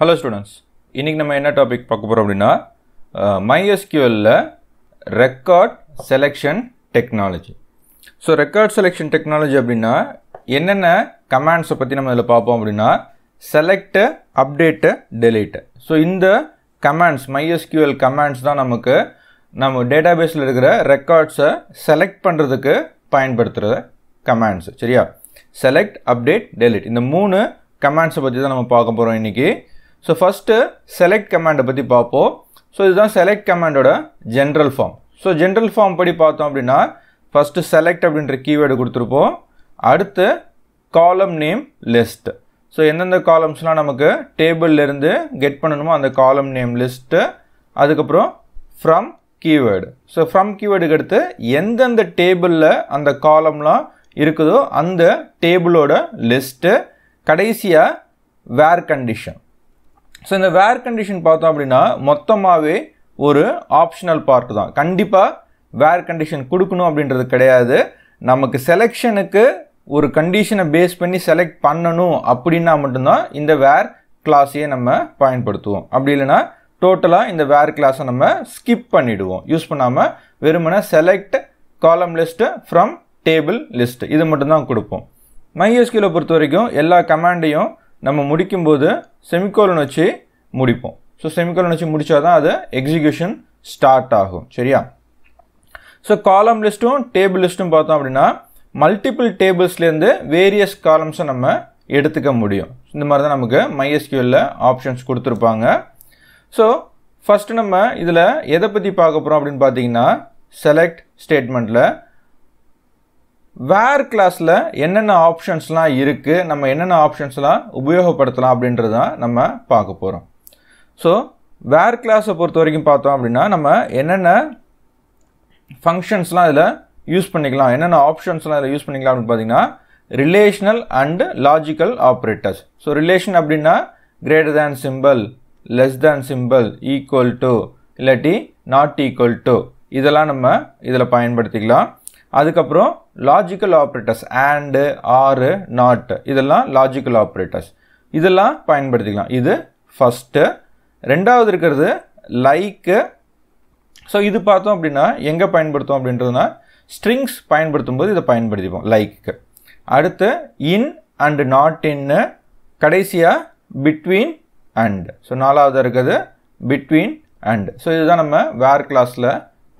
Hello students இன்றைக்கி நம்ம என்ன டாபிக் பார்க்க போகிறோம் அப்படின்னா மைஎஸ்கியூஎல்ல record selection technology so record selection technology அப்படின்னா என்னென்ன கமாண்ட்ஸை பற்றி நம்ம இதில் பார்ப்போம் அப்படின்னா செலக்டு அப்டேட்டு டெலீட்டு ஸோ இந்த கமாண்ட்ஸ் மைஎஸ்கியூஎல் கமாண்ட்ஸ் தான் நமக்கு நம்ம டேட்டாபேஸில் இருக்கிற ரெக்கார்ட்ஸை செலக்ட் பண்ணுறதுக்கு பயன்படுத்துகிற கமாண்ட்ஸு சரியா செலக்ட் அப்டேட் டெலிட் இந்த மூணு கமாண்ட்ஸை பற்றி தான் நம்ம பார்க்க போகிறோம் இன்றைக்கி ஸோ ஃபஸ்ட்டு செலக்ட் கமாண்டை பற்றி பார்ப்போம் ஸோ இதுதான் செலக்ட் கமாண்டோட general form so general form படி பார்த்தோம் அப்படின்னா ஃபஸ்ட்டு செலக்ட் அப்படின்ற கீவேர்டு கொடுத்துருப்போம் அடுத்து காலம் நேம் லிஸ்ட் ஸோ எந்தெந்த காலம்ஸ்லாம் நமக்கு டேபிள்லேருந்து கெட் பண்ணணுமோ அந்த காலம் நேம் லிஸ்ட்டு அதுக்கப்புறம் ஃப்ரம் கீவேர்டு ஸோ ஃப்ரம் கீவேர்டுக்கு அடுத்து எந்தெந்த டேபிளில் அந்த காலம்லாம் இருக்குதோ அந்த டேபிளோட லிஸ்ட்டு கடைசியாக வேர் கண்டிஷன் ஸோ இந்த வேர் கண்டிஷன் பார்த்தோம் அப்படின்னா மொத்தமாகவே ஒரு ஆப்ஷனல் பார்ட் தான் கண்டிப்பாக வேர் கண்டிஷன் கொடுக்கணும் அப்படின்றது கிடையாது நமக்கு செலெக்ஷனுக்கு ஒரு கண்டிஷனை பேஸ் பண்ணி செலக்ட் பண்ணணும் அப்படின்னா மட்டும்தான் இந்த வேர் கிளாஸையே நம்ம பயன்படுத்துவோம் அப்படி இல்லைனா டோட்டலாக இந்த வேர் கிளாஸை நம்ம ஸ்கிப் பண்ணிவிடுவோம் யூஸ் பண்ணாமல் வெறுமனை செலக்ட் காலம் லிஸ்ட்டு ஃப்ரம் டேபிள் லிஸ்ட்டு இது மட்டும்தான் கொடுப்போம் மைஎஸ்கியூவில் பொறுத்த வரைக்கும் எல்லா கமாண்டையும் நம்ம முடிக்கும்போது செமிகோலன் வச்சு முடிப்போம் ஸோ செமிகோலன் வச்சு முடித்தா தான் அது எக்ஸிக்யூஷன் ஸ்டார்ட் ஆகும் சரியா ஸோ காலம் லிஸ்ட்டும் டேபிள் லிஸ்ட்டும் பார்த்தோம் அப்படின்னா மல்டிபிள் டேபிள்ஸ்லேருந்து வேரியஸ் காலம்ஸை நம்ம எடுத்துக்க முடியும் இந்த மாதிரி தான் நமக்கு மைஎஸ்கியூவில் ஆப்ஷன்ஸ் கொடுத்துருப்பாங்க ஸோ ஃபஸ்ட்டு நம்ம இதில் எதை பற்றி பார்க்க போகிறோம் அப்படின்னு பார்த்தீங்கன்னா செலக்ட் ஸ்டேட்மெண்ட்டில் வேர் கிளாஸில் என்னென்ன ஆப்ஷன்ஸ்லாம் இருக்குது நம்ம என்னென்ன ஆப்ஷன்ஸ்லாம் உபயோகப்படுத்தலாம் அப்படின்றது தான் நம்ம பார்க்க போகிறோம் ஸோ வேர் கிளாஸை பொறுத்த வரைக்கும் பார்த்தோம் அப்படின்னா நம்ம என்னென்ன ஃபங்க்ஷன்ஸ்லாம் இதில் யூஸ் பண்ணிக்கலாம் என்னென்ன ஆப்ஷன்ஸ்லாம் இதில் யூஸ் பண்ணிக்கலாம் அப்படின்னு பார்த்தீங்கன்னா relational and logical operators so relation அப்படின்னா greater than symbol less than symbol equal to இல்லாட்டி நாட் ஈக்குவல் டு இதெல்லாம் நம்ம இதில் பயன்படுத்திக்கலாம் அதுக்கப்புறம் லாஜிக்கல் ஆப்ரேட்டர்ஸ் ஆண்டு ஆறு நாட் இதெல்லாம் லாஜிக்கல் ஆப்ரேட்டர்ஸ் இதெல்லாம் பயன்படுத்திக்கலாம் இது ஃபஸ்ட்டு ரெண்டாவது இருக்கிறது லைக்கு ஸோ இது பார்த்தோம் அப்படின்னா எங்கே பயன்படுத்தும் அப்படின்றதுனா ஸ்ட்ரிங்ஸ் பயன்படுத்தும் போது இதை பயன்படுத்திப்போம் லைக்கு அடுத்து இன் அண்டு நாட் இன்னு கடைசியாக பிட்வீன் அண்டு ஸோ நாலாவது இருக்கிறது பிட்வீன் அண்ட் ஸோ இதுதான் நம்ம வேர் கிளாஸில்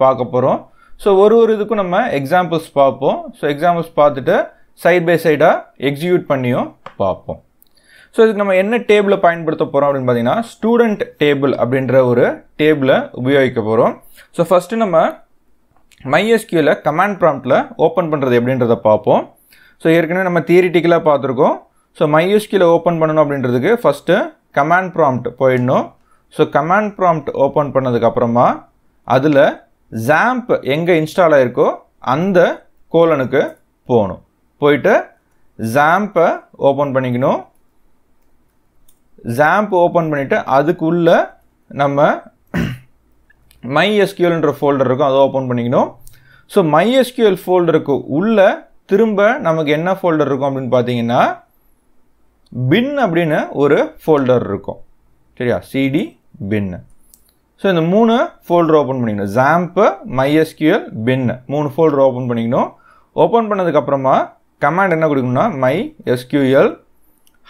பார்க்க போகிறோம் ஸோ ஒரு ஒரு இதுக்கும் நம்ம எக்ஸாம்பிள்ஸ் பார்ப்போம் ஸோ எக்ஸாம்பிள்ஸ் பார்த்துட்டு சைட் பை சைடாக எக்ஸிக்யூட் பண்ணியும் பார்ப்போம் ஸோ இதுக்கு நம்ம என்ன டேபிளை பயன்படுத்த போகிறோம் அப்படின்னு பார்த்தீங்கன்னா ஸ்டூடெண்ட் டேபிள் அப்படின்ற ஒரு டேபிளை உபயோகிக்க போகிறோம் ஸோ ஃபஸ்ட்டு நம்ம மைஎஸ்கியூவில் கமாண்ட் ப்ராம்ப்டில் ஓப்பன் பண்ணுறது எப்படின்றத பார்ப்போம் ஸோ ஏற்கனவே நம்ம தியரிட்டிக்கலாக பார்த்துருக்கோம் ஸோ மைஎஸ்கியூவில் ஓப்பன் பண்ணணும் அப்படின்றதுக்கு ஃபஸ்ட்டு கமாண்ட் ப்ராம்ப்ட் போயிடணும் ஸோ கமாண்ட் ப்ராம்ப்ட் ஓப்பன் பண்ணதுக்கப்புறமா அதில் ஜாம்ப் எங்கே இன்ஸ்டால் ஆகிருக்கோ அந்த கோலனுக்கு போகணும் போயிட்டு ஜாம்பை ஓப்பன் பண்ணிக்கணும் ஜாம்ப் ஓப்பன் பண்ணிவிட்டு அதுக்குள்ளே நம்ம மை எஸ்கியூல்ன்ற ஃபோல்டர் இருக்கும் அதை ஓப்பன் பண்ணிக்கணும் ஸோ மை எஸ்கியூஎல் ஃபோல்டருக்கு உள்ளே திரும்ப நமக்கு என்ன ஃபோல்டர் இருக்கும் அப்படின்னு பார்த்தீங்கன்னா பின் அப்படின்னு ஒரு ஃபோல்டர் இருக்கும் சரியா சிடி பின்னு ஸோ இந்த மூணு ஃபோல்டர் ஓப்பன் பண்ணிக்கணும் ஜாம்பு மைஎஸ்கியூஎல் பின்னு மூணு ஃபோல்டர் ஓப்பன் பண்ணிக்கணும் ஓப்பன் பண்ணதுக்கப்புறமா கமாண்ட் என்ன கொடுக்கணும்னா my SQL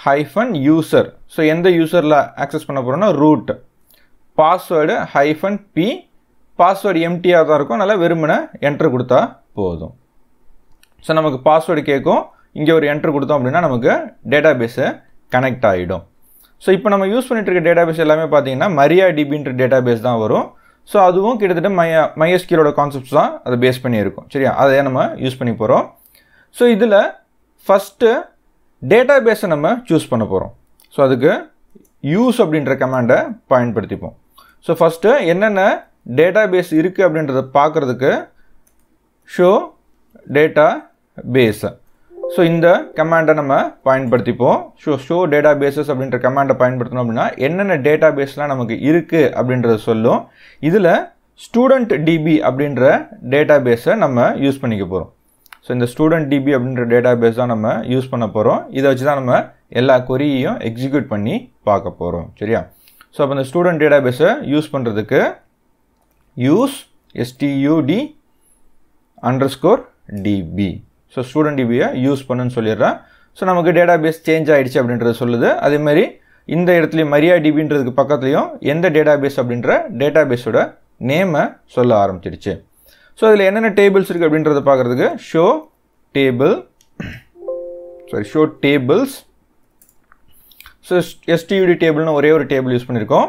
hyphen user so எந்த யூசரில் ஆக்சஸ் பண்ண போகிறோன்னா root password hyphen p password எம்டியாக தான் இருக்கும் நல்லா வெறுமனை என்ட்ரு கொடுத்தா போதும் ஸோ நமக்கு பாஸ்வேர்டு கேட்கும் இங்கே ஒரு என்ட்ரு கொடுத்தோம் அப்படின்னா நமக்கு டேட்டா பேஸு கனெக்ட் ஆகிடும் ஸோ இப்போ நம்ம யூஸ் பண்ணிட்டு இருக்க டேட்டா எல்லாமே பார்த்தீங்கன்னா மரியா டிபின்ற டேட்டாபேஸ் தான் வரும் ஸோ அதுவும் கிட்டத்தட்ட மைய மைஎஸ்கியூலோட கான்செப்ட்ஸ் தான் அதை பேஸ் பண்ணியிருக்கும் சரியா அதை நம்ம யூஸ் பண்ணி போகிறோம் ஸோ இதில் ஃபஸ்ட்டு டேட்டா பேஸை நம்ம சூஸ் பண்ண போகிறோம் ஸோ அதுக்கு யூஸ் அப்படின்ற கமாண்டை பயன்படுத்திப்போம் ஸோ ஃபஸ்ட்டு என்னென்ன டேட்டா பேஸ் இருக்குது அப்படின்றத பார்க்குறதுக்கு ஷோ டேட்டா பேஸை ஸோ இந்த கமாண்டை நம்ம பயன்படுத்திப்போம் ஷோ ஷோ டேட்டா பேசஸ் அப்படின்ற கமாண்டை பயன்படுத்தணும் அப்படின்னா என்னென்ன டேட்டா பேஸ்லாம் நமக்கு இருக்குது அப்படின்றத சொல்லும் இதில் ஸ்டூடெண்ட் டிபி அப்படின்ற டேட்டா பேஸை நம்ம யூஸ் பண்ணிக்க போகிறோம் ஸோ இந்த ஸ்டூடெண்ட் டிபி அப்படின்ற டேட்டா பேஸ் தான் நம்ம யூஸ் பண்ண போகிறோம் இதை வச்சு தான் நம்ம எல்லா கொரியையும் எக்ஸிக்யூட் பண்ணி பார்க்க போகிறோம் சரியா ஸோ அப்போ இந்த ஸ்டூடெண்ட் டேட்டா பேஸை யூஸ் பண்ணுறதுக்கு use STD under underscore DB so student டிபியை யூஸ் பண்ணுன்னு சொல்லிடுறேன் ஸோ நமக்கு டேட்டா பேஸ் சேஞ்ச் ஆகிடுச்சு அப்படின்றது சொல்லுது அதேமாதிரி இந்த இடத்துலையும் மரியா டிபின்றதுக்கு பக்கத்துலையும் எந்த டேட்டா பேஸ் அப்படின்ற டேட்டா பேஸோட நேமை சொல்ல ஆரம்பிச்சிடுச்சு ஸோ அதில் என்னென்ன டேபிள்ஸ் இருக்குது அப்படின்றத பார்க்குறதுக்கு show table sorry show tables so STD டேபிள்னு ஒரே ஒரு டேபிள் யூஸ் பண்ணியிருக்கோம்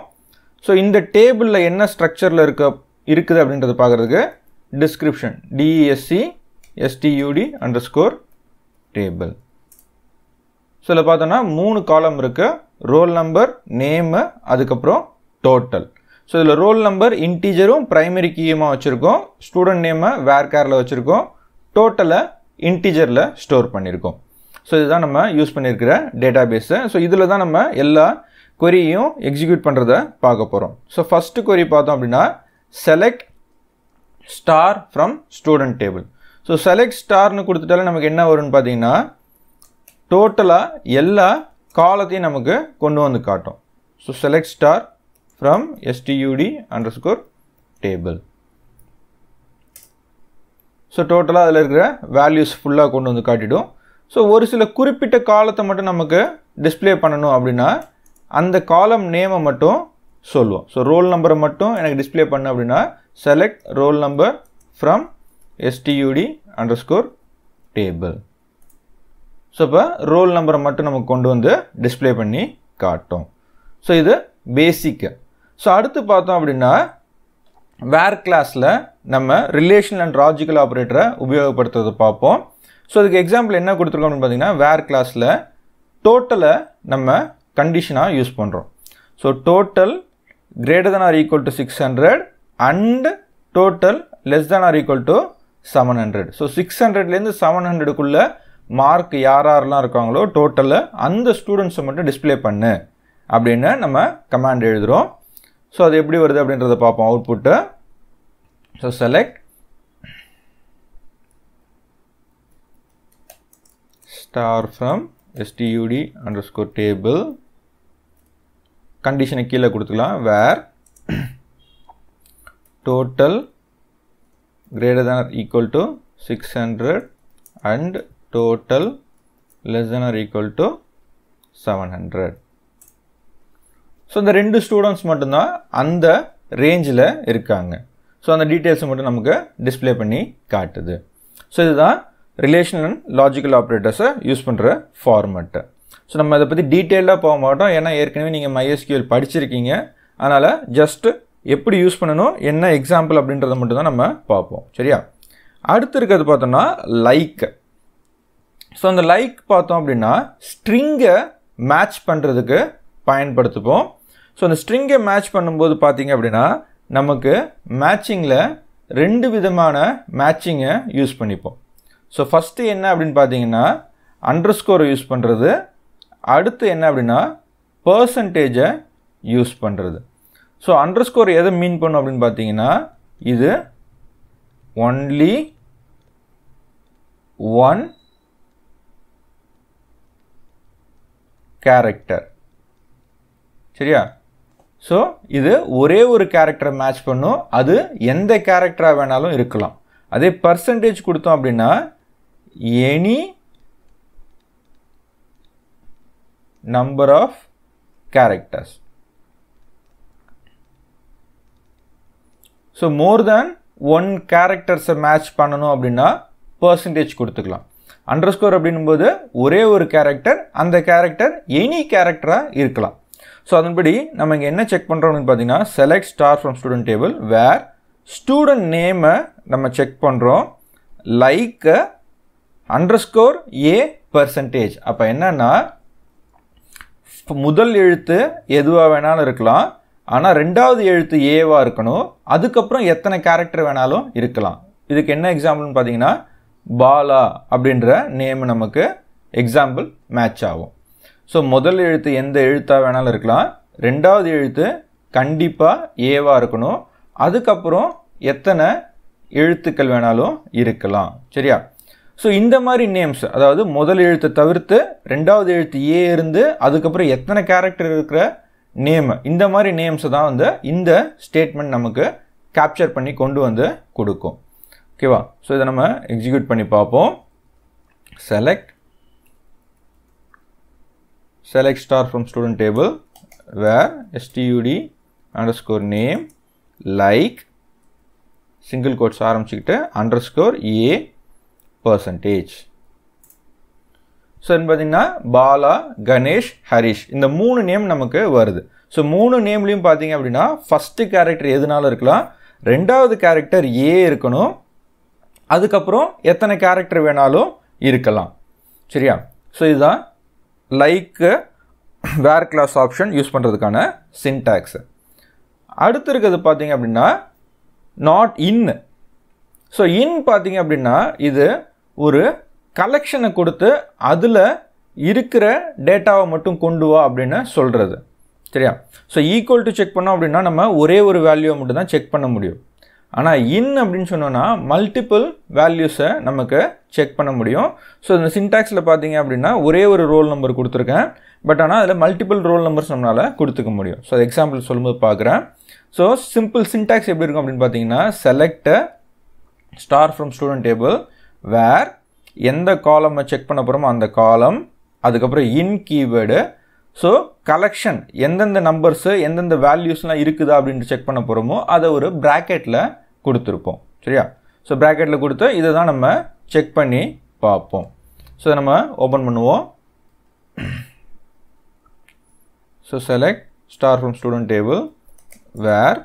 ஸோ இந்த டேபிளில் என்ன ஸ்ட்ரக்சரில் இருக்க இருக்குது அப்படின்றத பார்க்குறதுக்கு description DSC STD under score table so இதில் பார்த்தோன்னா மூணு காலம் இருக்குது ரோல் நம்பர் நேமு அதுக்கப்புறம் டோட்டல் ஸோ இதில் ரோல் நம்பர் இன்டீஜரும் ப்ரைமரி கீயுமாக வச்சுருக்கோம் ஸ்டூடெண்ட் நேமை வேர் கேரில் வச்சுருக்கோம் டோட்டலை இன்டீஜரில் ஸ்டோர் பண்ணியிருக்கோம் ஸோ இதுதான் நம்ம யூஸ் பண்ணியிருக்கிற டேட்டா பேஸு ஸோ இதில் தான் நம்ம எல்லா கொரியையும் எக்ஸிக்யூட் பண்ணுறத பார்க்க போகிறோம் ஸோ ஃபஸ்ட்டு கொரி பார்த்தோம் அப்படின்னா select star from student table so select ஸ்டார்னு கொடுத்துட்டாலே நமக்கு என்ன வரும்னு பார்த்தீங்கன்னா டோட்டலாக எல்லா காலத்தையும் நமக்கு கொண்டு வந்து காட்டும் so select star from STD under score table so டோட்டலாக அதில் இருக்கிற வேல்யூஸ் ஃபுல்லாக கொண்டு வந்து காட்டிடும் ஸோ ஒரு சில குறிப்பிட்ட காலத்தை மட்டும் நமக்கு டிஸ்பிளே பண்ணணும் அப்படின்னா அந்த காலம் நேமை மட்டும் சொல்லுவோம் ஸோ ரோல் நம்பரை மட்டும் எனக்கு டிஸ்பிளே பண்ண அப்படின்னா select roll number from std underscore table so இப்போ ரோல் நம்பரை மட்டும் நமக்கு கொண்டு வந்து டிஸ்பிளே பண்ணி காட்டும் ஸோ இது பேசிக்கு ஸோ அடுத்து பார்த்தோம் அப்படின்னா வேர் கிளாஸில் நம்ம ரிலேஷன் அண்ட் லாஜிக்கல் ஆப்ரேட்டரை உபயோகப்படுத்துறதை பார்ப்போம் ஸோ அதுக்கு எக்ஸாம்பிள் என்ன கொடுத்துருக்கோம் அப்படின்னு பார்த்தீங்கன்னா வேர் கிளாஸில் டோட்டலை நம்ம கண்டிஷனாக யூஸ் பண்ணுறோம் so total greater than or equal to six hundred and total less than or equal to seven hundred so six ஹண்ட்ரட்லேருந்து செவன் ஹண்ட்ரடுக்குள்ளே மார்க் யார் யாரெல்லாம் இருக்காங்களோ டோட்டலில் அந்த ஸ்டூடெண்ட்ஸை மட்டும் டிஸ்பிளே பண்ணு அப்படின்னு நம்ம கமாண்ட் எழுதுகிறோம் ஸோ அது எப்படி வருது அப்படின்றத பார்ப்போம் output so select star from STD under score table கண்டிஷனை கீழே கொடுத்துக்கலாம் where total greater than or equal to 600 and total less than or equal to 700. So இந்த ரெண்டு ஸ்டூடெண்ட்ஸ் மட்டும்தான் அந்த ரேஞ்சில் இருக்காங்க ஸோ அந்த டீட்டெயில்ஸை மட்டும் நமக்கு டிஸ்பிளே பண்ணி காட்டுது ஸோ இதுதான் ரிலேஷனல் அண்ட் லாஜிக்கல் ஆப்ரேட்டர்ஸை யூஸ் பண்ணுற ஃபார்மெட்டு ஸோ நம்ம இதை பற்றி டீட்டெயிலாக போக மாட்டோம் ஏன்னா ஏற்கனவே நீங்கள் மைஎஸ்கியூஎல் படிச்சிருக்கீங்க அதனால் ஜஸ்ட் எப்படி யூஸ் பண்ணணும் என்ன எக்ஸாம்பிள் அப்படின்றத மட்டும்தான் நம்ம பார்ப்போம் சரியா அடுத்து இருக்கிறது பார்த்தோம்னா லைக் ஸோ அந்த லைக் பார்த்தோம் அப்படின்னா ஸ்ட்ரிங்கை மேட்ச் பண்ணுறதுக்கு பயன்படுத்துப்போம் ஸோ அந்த ஸ்ட்ரிங்கை மேட்ச் பண்ணும்போது பார்த்தீங்க அப்படின்னா நமக்கு மேட்சிங்கில் ரெண்டு விதமான மேட்சிங்கை யூஸ் பண்ணிப்போம் ஸோ ஃபஸ்ட்டு என்ன அப்படின்னு பார்த்தீங்கன்னா அண்டர் ஸ்கோரை யூஸ் பண்ணுறது அடுத்து என்ன அப்படின்னா பர்சன்டேஜை யூஸ் பண்ணுறது ஸோ அண்டர் ஸ்கோர் எதை மீன் பண்ணும் அப்படின்னு பார்த்தீங்கன்னா இது ஒன்லி ஒன் கேரக்டர் சரியா ஸோ இது ஒரே ஒரு கேரக்டரை மேட்ச் பண்ணும் அது எந்த கேரக்டராக வேணாலும் இருக்கலாம் அதே பர்சன்டேஜ் கொடுத்தோம் அப்படின்னா any number of characters so more than one கேரக்டர்ஸை மேட்ச் பண்ணணும் அப்படின்னா பர்சன்டேஜ் கொடுத்துக்கலாம் அண்டர் ஸ்கோர் அப்படின்னும்போது ஒரே ஒரு கேரக்டர் அந்த கேரக்டர் எனி கேரக்டராக இருக்கலாம் ஸோ அதன்படி நம்ம இங்கே என்ன செக் பண்ணுறோம்னு பார்த்தீங்கன்னா select star from student table where student நேமை நம்ம செக் பண்ணுறோம் like underscore A percentage அப்போ என்னன்னா முதல் எழுத்து எதுவாக வேணாலும் இருக்கலாம் ஆனால் ரெண்டாவது எழுத்து ஏவாக இருக்கணும் அதுக்கப்புறம் எத்தனை கேரக்டர் வேணாலும் இருக்கலாம் இதுக்கு என்ன எக்ஸாம்பிள்னு பார்த்தீங்கன்னா பாலா அப்படின்ற நேம் நமக்கு எக்ஸாம்பிள் மேட்ச் ஆகும் ஸோ முதல் எழுத்து எந்த எழுத்தாக வேணாலும் இருக்கலாம் ரெண்டாவது எழுத்து கண்டிப்பாக ஏவாக இருக்கணும் அதுக்கப்புறம் எத்தனை எழுத்துக்கள் வேணாலும் இருக்கலாம் சரியா ஸோ இந்த மாதிரி நேம்ஸ் அதாவது முதல் எழுத்தை தவிர்த்து ரெண்டாவது எழுத்து ஏ இருந்து அதுக்கப்புறம் எத்தனை கேரக்டர் இருக்கிற நேம் இந்த மாதிரி நேம்ஸை தான் வந்து இந்த ஸ்டேட்மெண்ட் நமக்கு கேப்சர் பண்ணி கொண்டு வந்து கொடுக்கும் ஓகேவா ஸோ இதை நம்ம எக்ஸிக்யூட் பண்ணி பார்ப்போம் select select star from student table where STD under underscore name like single quotes ஆரம்பிச்சுக்கிட்டு underscore A percentage so பார்த்தீங்கன்னா பாலா கணேஷ் ஹரிஷ் இந்த மூணு நேம் நமக்கு வருது ஸோ மூணு நேம்லேயும் பார்த்தீங்க அப்படின்னா ஃபஸ்ட்டு கேரக்டர் எதுனாலும் இருக்கலாம் ரெண்டாவது கேரக்டர் ஏ இருக்கணும் அதுக்கப்புறம் எத்தனை கேரக்டர் வேணாலும் இருக்கலாம் சரியா ஸோ இதுதான் like where clause option use பண்ணுறதுக்கான சின்டாக்ஸ் அடுத்து இருக்கிறது பார்த்தீங்க அப்படின்னா நாட் இன் ஸோ இன் பார்த்தீங்க அப்படின்னா இது ஒரு கலெக்ஷனை கொடுத்து அதில் இருக்கிற டேட்டாவை மட்டும் கொண்டு வா அப்படின்னு சொல்கிறது சரியா ஸோ ஈக்குவல் டு செக் பண்ணோம் அப்படின்னா நம்ம ஒரே ஒரு வேல்யூவை மட்டும் தான் செக் பண்ண முடியும் ஆனால் இன் அப்படின்னு சொன்னோன்னா மல்டிபிள் வேல்யூஸை நமக்கு செக் பண்ண முடியும் ஸோ இந்த சின்டாக்ஸில் பார்த்தீங்க அப்படின்னா ஒரே ஒரு ரோல் நம்பர் கொடுத்துருக்கேன் பட் ஆனால் அதில் மல்டிபிள் ரோல் நம்பர்ஸ் நம்மளால் கொடுத்துக்க முடியும் ஸோ எக்ஸாம்பிள் சொல்லும்போது பார்க்குறேன் ஸோ சிம்பிள் சின்டாக்ஸ் எப்படி இருக்கும் அப்படின்னு பார்த்தீங்கன்னா select star from student table where எந்த காலம் செக் பண்ண போகிறோமோ அந்த காலம் அதுக்கப்புறம் இன் கீவேர்டு ஸோ கலெக்ஷன் எந்தெந்த நம்பர்ஸு எந்தெந்த வேல்யூஸ்லாம் இருக்குதா அப்படின்ட்டு செக் பண்ண போகிறோமோ அதை ஒரு ப்ராக்கெட்டில் கொடுத்துருப்போம் சரியா ஸோ ப்ராக்கெட்டில் கொடுத்து இதை தான் நம்ம செக் பண்ணி பார்ப்போம் ஸோ நம்ம ஓப்பன் பண்ணுவோம் so select star from student table where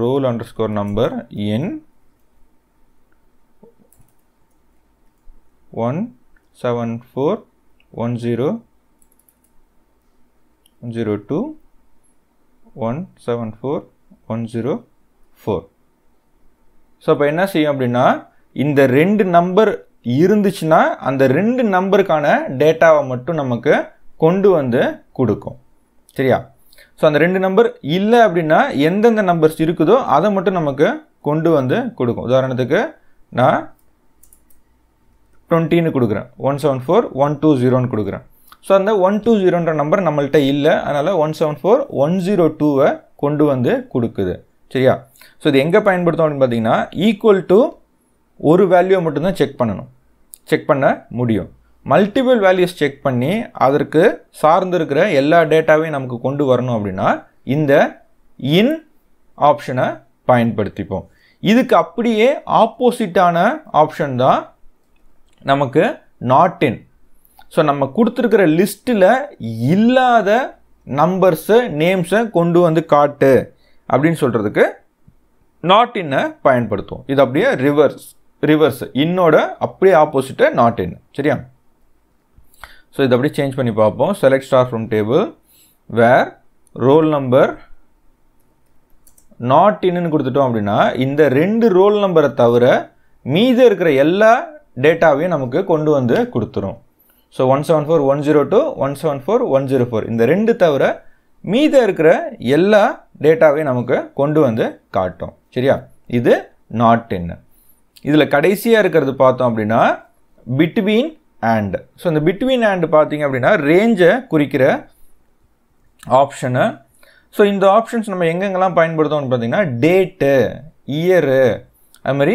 roll underscore number in one seven four one zero zero two one seven four one zero four so அப்போ என்ன செய்யும் அப்படின்னா இந்த ரெண்டு நம்பர் இருந்துச்சுன்னா அந்த ரெண்டு நம்பருக்கான டேட்டாவை மட்டும் நமக்கு கொண்டு வந்து கொடுக்கும் சரியா ஸோ அந்த ரெண்டு நம்பர் இல்லை அப்படின்னா எந்தெந்த நம்பர்ஸ் இருக்குதோ அதை மட்டும் நமக்கு கொண்டு வந்து கொடுக்கும் உதாரணத்துக்கு நான் டுவெண்ட்டின்னு கொடுக்குறேன் one seven four one two ஜீரோன்னு கொடுக்குறேன் ஸோ அந்த ஒன் டூ ஜீரோன்ற நம்பர் நம்மள்கிட்ட இல்லை அதனால் one seven four one zero டூவை கொண்டு வந்து கொடுக்குது சரியா ஸோ இது எங்கே பயன்படுத்தும் அப்படின்னு பார்த்தீங்கன்னா ஈக்குவல் டு ஒரு வேல்யூவை மட்டும்தான் செக் பண்ணணும் செக் பண்ண முடியும் மல்டிபிள் வேல்யூஸ் செக் பண்ணி அதற்கு சார்ந்திருக்கிற எல்லா டேட்டாவையும் நமக்கு கொண்டு வரணும் அப்படின்னா இந்த இன் ஆப்ஷனை பயன்படுத்திப்போம் இதுக்கு அப்படியே ஆப்போசிட்டான ஆப்ஷன் தான் நமக்கு நாட் இன் ஸோ நம்ம கொடுத்துருக்கிற லிஸ்ட்டில் இல்லாத நம்பர்ஸு நேம்ஸை கொண்டு வந்து காட்டு அப்படின்னு சொல்கிறதுக்கு நாட் இன்னை பயன்படுத்துவோம் இது அப்படியே ரிவர்ஸ் ரிவர்ஸ் இன்னோட அப்படியே ஆப்போசிட்டு நாட் இன் சரியா ஸோ இது அப்படியே சேஞ்ச் பண்ணி பார்ப்போம் select star from table where roll number not இன்னு கொடுத்துட்டோம் அப்படின்னா இந்த ரெண்டு ரோல் நம்பரை தவிர மீதி இருக்கிற எல்லா டேட்டாவையும் நமக்கு கொண்டு வந்து கொடுத்துரும் so one seven four one zero two one seven four one zero four இந்த ரெண்டு தவிர மீத இருக்கிற எல்லா டேட்டாவையும் நமக்கு கொண்டு வந்து காட்டும் சரியா இது நாட் டென்னு இதில் கடைசியாக இருக்கிறது பார்த்தோம் அப்படின்னா பிட்வீன் அண்ட் ஸோ இந்த பிட்வீன் அண்ட் பார்த்தீங்க அப்படின்னா ரேஞ்சை குறிக்கிற ஆப்ஷனு ஸோ இந்த ஆப்ஷன்ஸ் நம்ம எங்கெங்கெல்லாம் பயன்படுத்தோம்னு பார்த்தீங்கன்னா டேட்டு இயரு அதுமாதிரி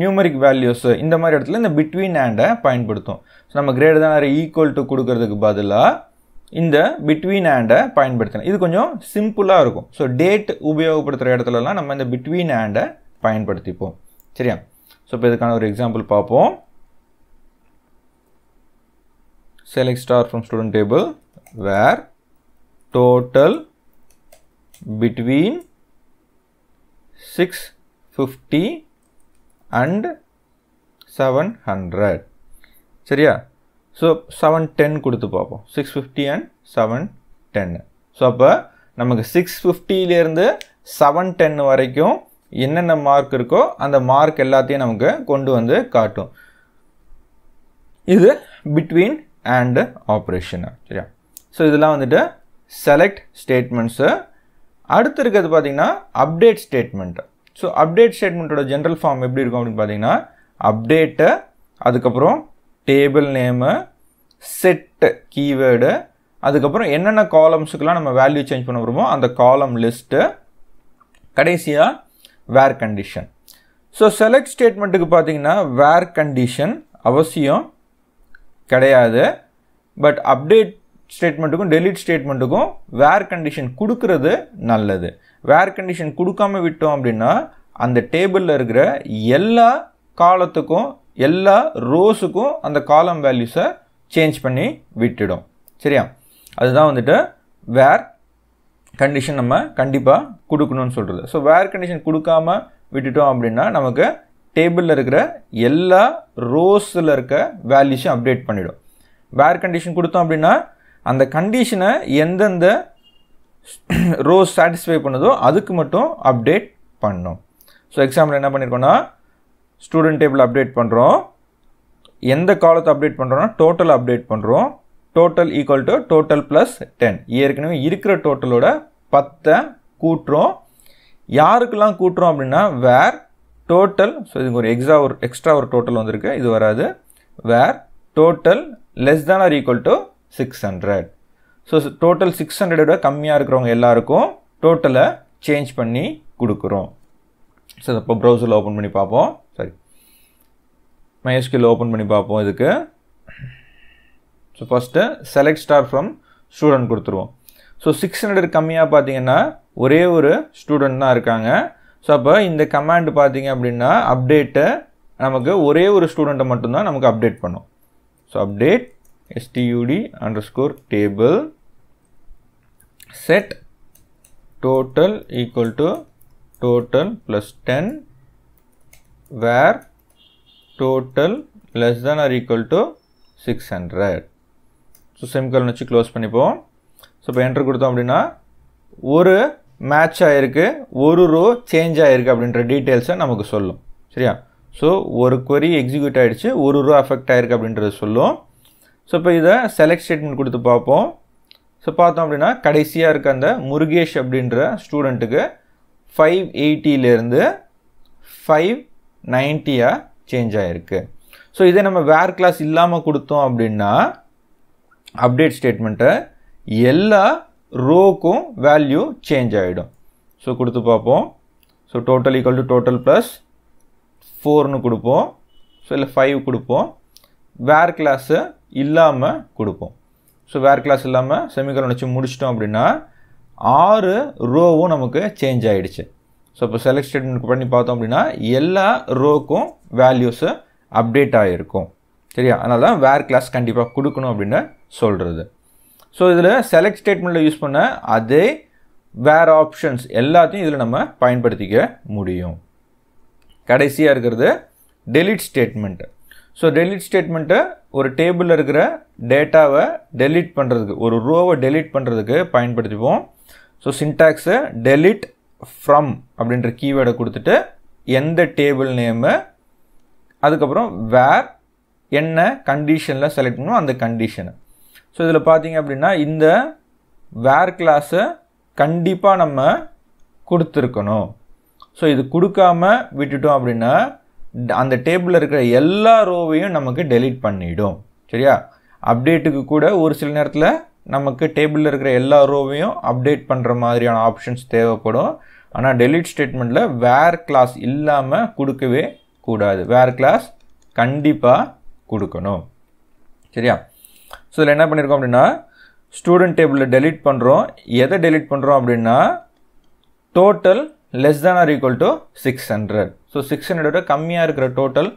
நியூமரிக் வேல்யூஸு இந்த மாதிரி இடத்துல இந்த பிட்வீன் ஆண்டை பயன்படுத்தும் ஸோ நம்ம கிரேட் தான் ஈக்குவல் டு கொடுக்கறதுக்கு பதிலாக இந்த பிட்வீன் ஆண்டை பயன்படுத்தணும் இது கொஞ்சம் சிம்பிளாக இருக்கும் ஸோ டேட் உபயோகப்படுத்துகிற இடத்துலலாம் நம்ம இந்த பிட்வீன் ஆண்டை பயன்படுத்திப்போம் சரியா ஸோ இப்போ இதுக்கான ஒரு எக்ஸாம்பிள் பார்ப்போம் star from student table where total between six fifty and seven hundred சரியா ஸோ செவன் டென் கொடுத்து பார்ப்போம் சிக்ஸ் ஃபிஃப்டி அண்ட் செவன் டென்னு ஸோ அப்போ நமக்கு சிக்ஸ் ஃபிஃப்டியிலேருந்து செவன் டென் வரைக்கும் என்னென்ன மார்க் இருக்கோ அந்த மார்க் எல்லாத்தையும் நமக்கு கொண்டு வந்து காட்டும் இது பிட்வீன் அண்டு ஆப்ரேஷனு சரியா ஸோ இதெல்லாம் வந்துட்டு செலக்ட் ஸ்டேட்மெண்ட்ஸு அடுத்து இருக்கிறது பார்த்திங்கன்னா அப்டேட் ஸ்டேட்மெண்ட்டு ஸோ அப்டேட் ஸ்டேட்மெண்ட்டோட ஜென்ரல் ஃபார்ம் எப்படி இருக்கும் அப்படின்னு பார்த்தீங்கன்னா அப்டேட்டு அதுக்கப்புறம் டேபிள் நேமு செட்டு கீவேர்டு அதுக்கப்புறம் என்னென்ன காலம்ஸுக்கெலாம் நம்ம வேல்யூ சேஞ்ச் பண்ண போகிறோமோ அந்த காலம் லிஸ்ட்டு கடைசியாக வேர் கண்டிஷன் ஸோ செலக்ட் ஸ்டேட்மெண்ட்டுக்கு பார்த்தீங்கன்னா வேர் கண்டிஷன் அவசியம் கிடையாது பட் அப்டேட் ஸ்டேட்மெண்ட்டுக்கும் டெலிட் ஸ்டேட்மெண்ட்டுக்கும் வேர் கண்டிஷன் கொடுக்கறது நல்லது வேர் கண்டிஷன் கொடுக்காம விட்டோம் அப்படின்னா அந்த டேபிளில் இருக்கிற எல்லா காலத்துக்கும் எல்லா ரோஸுக்கும் அந்த காலம் வேல்யூஸை சேஞ்ச் பண்ணி விட்டுடும் சரியா அதுதான் வந்துட்டு வேர் கண்டிஷன் நம்ம கண்டிப்பாக கொடுக்கணும்னு சொல்கிறது ஸோ வேர் கண்டிஷன் கொடுக்காம விட்டுட்டோம் அப்படின்னா நமக்கு டேபிளில் இருக்கிற எல்லா ரோஸில் இருக்க வேல்யூஸும் அப்டேட் பண்ணிவிடும் வேர் கண்டிஷன் கொடுத்தோம் அப்படின்னா அந்த கண்டிஷனை எந்தெந்த ரோஸ் சாட்டிஸ்ஃபை பண்ணுதோ அதுக்கு மட்டும் அப்டேட் பண்ணும் ஸோ எக்ஸாம்பிள் என்ன பண்ணியிருக்கோன்னா ஸ்டூடெண்ட் டேபிள் அப்டேட் பண்ணுறோம் எந்த காலத்தை அப்டேட் பண்ணுறோன்னா டோட்டல் அப்டேட் பண்ணுறோம் total equal to total plus ten ஏற்கனவே இருக்கிற டோட்டலோட பத்தை கூட்டுறோம் யாருக்கெல்லாம் கூட்டுறோம் அப்படின்னா வேர் டோட்டல் ஸோ இதுக்கு ஒரு எக்ஸா ஒரு எக்ஸ்ட்ரா ஒரு டோட்டல் வந்திருக்கு இது வராது where total less than or equal to six hundred so total six hundred விட கம்மியாக இருக்கிறவங்க எல்லாருக்கும் டோட்டலை சேஞ்ச் பண்ணி கொடுக்குறோம் ஸோ இப்போ ப்ரௌசரில் ஓப்பன் பண்ணி பார்ப்போம் சாரி மைஎஸ்கியூவில் ஓப்பன் பண்ணி பார்ப்போம் இதுக்கு so first select star from student கொடுத்துருவோம் ஸோ சிக்ஸ் ஹண்ட்ரட் கம்மியாக பார்த்தீங்கன்னா ஒரே ஒரு ஸ்டூடெண்ட் தான் இருக்காங்க ஸோ அப்போ இந்த கமாண்ட் பார்த்தீங்க அப்படின்னா அப்டேட்டு நமக்கு ஒரே ஒரு ஸ்டூடெண்ட்டை மட்டும்தான் நமக்கு அப்டேட் பண்ணும் so update STD under score table set total equal to total plus 10 where total less than or equal to 600 so semicolon வச்சு க்ளோஸ் பண்ணிப்போம் ஸோ இப்போ என்ட்ரு கொடுத்தோம் அப்படின்னா ஒரு மேட்ச் ஆகிருக்கு ஒரு ரோ சேஞ்ச் ஆகிருக்கு அப்படின்ற டீட்டெயில்ஸை நமக்கு சொல்லும் சரியா ஸோ ஒரு கொரி எக்ஸிக்யூட் ஆகிடுச்சு ஒரு ரோ அஃபெக்ட் ஆகிருக்கு அப்படின்றது சொல்லும் ஸோ இப்போ இதை செலக்ட் ஸ்டேட்மெண்ட் கொடுத்து பார்ப்போம் ஸோ பார்த்தோம் அப்படின்னா கடைசியாக இருக்க அந்த முருகேஷ் அப்படின்ற ஸ்டூடெண்ட்டுக்கு ஃபைவ் எயிட்டியிலேருந்து ஃபைவ் நைன்ட்டியாக சேஞ்ச் ஆகிருக்கு ஸோ இதை நம்ம வேர் கிளாஸ் இல்லாமல் கொடுத்தோம் அப்படின்னா அப்டேட் ஸ்டேட்மெண்ட்டை எல்லா ரோக்கும் வேல்யூ சேஞ்ச் ஆகிடும் ஸோ கொடுத்து பார்ப்போம் so total equal to total plus ஃபோர்னு கொடுப்போம் ஸோ இல்லை ஃபைவ் கொடுப்போம் வேர் கிளாஸு இல்லாமல் கொடுப்போம் ஸோ வேறு கிளாஸ் இல்லாமல் செமிகலன் வச்சு முடிச்சிட்டோம் அப்படின்னா ஆறு ரோவும் நமக்கு சேஞ்ச் ஆகிடுச்சு ஸோ இப்போ செலக்ட் ஸ்டேட்மெண்ட் பண்ணி பார்த்தோம் அப்படின்னா எல்லா ரோக்கும் வேல்யூஸு அப்டேட் ஆகிருக்கும் சரியா அதனால தான் வேர் கிளாஸ் கண்டிப்பாக கொடுக்கணும் அப்படின்னு சொல்கிறது ஸோ இதில் செலக்ட் ஸ்டேட்மெண்ட்டில் யூஸ் பண்ண அதே வேர் ஆப்ஷன்ஸ் எல்லாத்தையும் இதில் நம்ம பயன்படுத்திக்க முடியும் கடைசியாக இருக்கிறது டெலிட் ஸ்டேட்மெண்ட்டு ஸோ டெலிட் ஸ்டேட்மெண்ட்டை ஒரு டேபிளில் இருக்கிற டேட்டாவை டெலிட் பண்ணுறதுக்கு ஒரு ரோவை டெலிட் பண்ணுறதுக்கு பயன்படுத்திப்போம் ஸோ சின்டாக்ஸை டெலிட் ஃப்ரம் அப்படின்ற கீவேர்டை கொடுத்துட்டு எந்த டேபிள் நேமு அதுக்கப்புறம் வேர் என்ன கண்டிஷனில் செலக்ட் பண்ணுவோம் அந்த கண்டிஷனை ஸோ இதில் பார்த்தீங்க அப்படின்னா இந்த வேர் கிளாஸை கண்டிப்பாக நம்ம கொடுத்துருக்கணும் ஸோ இது கொடுக்காமல் விட்டுட்டோம் அப்படின்னா அந்த டேபிளில் இருக்கிற எல்லா ரோவையும் நமக்கு டெலீட் பண்ணிவிடும் சரியா அப்டேட்டுக்கு கூட ஒரு சில நேரத்தில் நமக்கு டேபிளில் இருக்கிற எல்லா ரோவையும் அப்டேட் பண்ணுற மாதிரியான ஆப்ஷன்ஸ் தேவைப்படும் ஆனால் டெலிட் ஸ்டேட்மெண்ட்டில் வேர் கிளாஸ் இல்லாமல் கொடுக்கவே கூடாது வேர் கிளாஸ் கண்டிப்பாக கொடுக்கணும் சரியா ஸோ இதில் என்ன பண்ணியிருக்கோம் அப்படின்னா ஸ்டூடெண்ட் டேபிளில் டெலிட் பண்ணுறோம் எதை டெலிட் பண்ணுறோம் அப்படின்னா total less than or equal to six hundred so six hundred கம்மியாக இருக்கிற டோட்டல்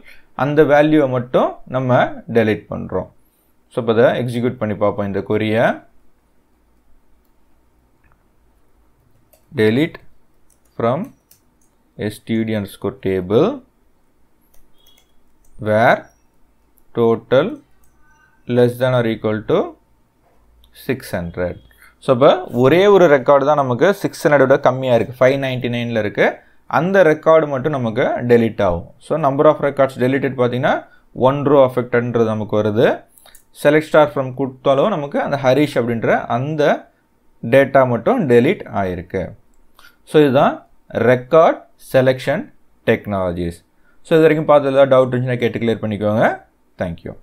அந்த வேல்யூவை மட்டும் நம்ம டெலிட் பண்ணுறோம் ஸோ இப்போ அதை எக்ஸிக்யூட் பண்ணி பார்ப்போம் இந்த கொரியை from from std table where total less than or equal to six hundred so இப்போ ஒரே ஒரு ரெக்கார்டு தான் நமக்கு சிக்ஸ் ஹண்ட்ரட் விட கம்மியாக இருக்குது ஃபைவ் நைன்ட்டி நைனில் இருக்குது அந்த ரெக்கார்டு மட்டும் நமக்கு டெலிட் ஆகும் so number of records deleted பார்த்தீங்கன்னா ஒன் ரோ அஃபெக்டன்றது நமக்கு வருது செலக்ட் ஸ்டார் ஃப்ரம் கொடுத்தாலும் நமக்கு அந்த ஹரிஷ் அப்படின்ற அந்த டேட்டா மட்டும் டெலிட் ஆகிருக்கு ஸோ இதுதான் ரெக்கார்ட் செலெக்ஷன் டெக்னாலஜிஸ் ஸோ இது வரைக்கும் பார்த்ததுல டவுட் இருந்துச்சுன்னா கேட்டு கிளியர் பண்ணிக்கோங்க தேங்க்யூ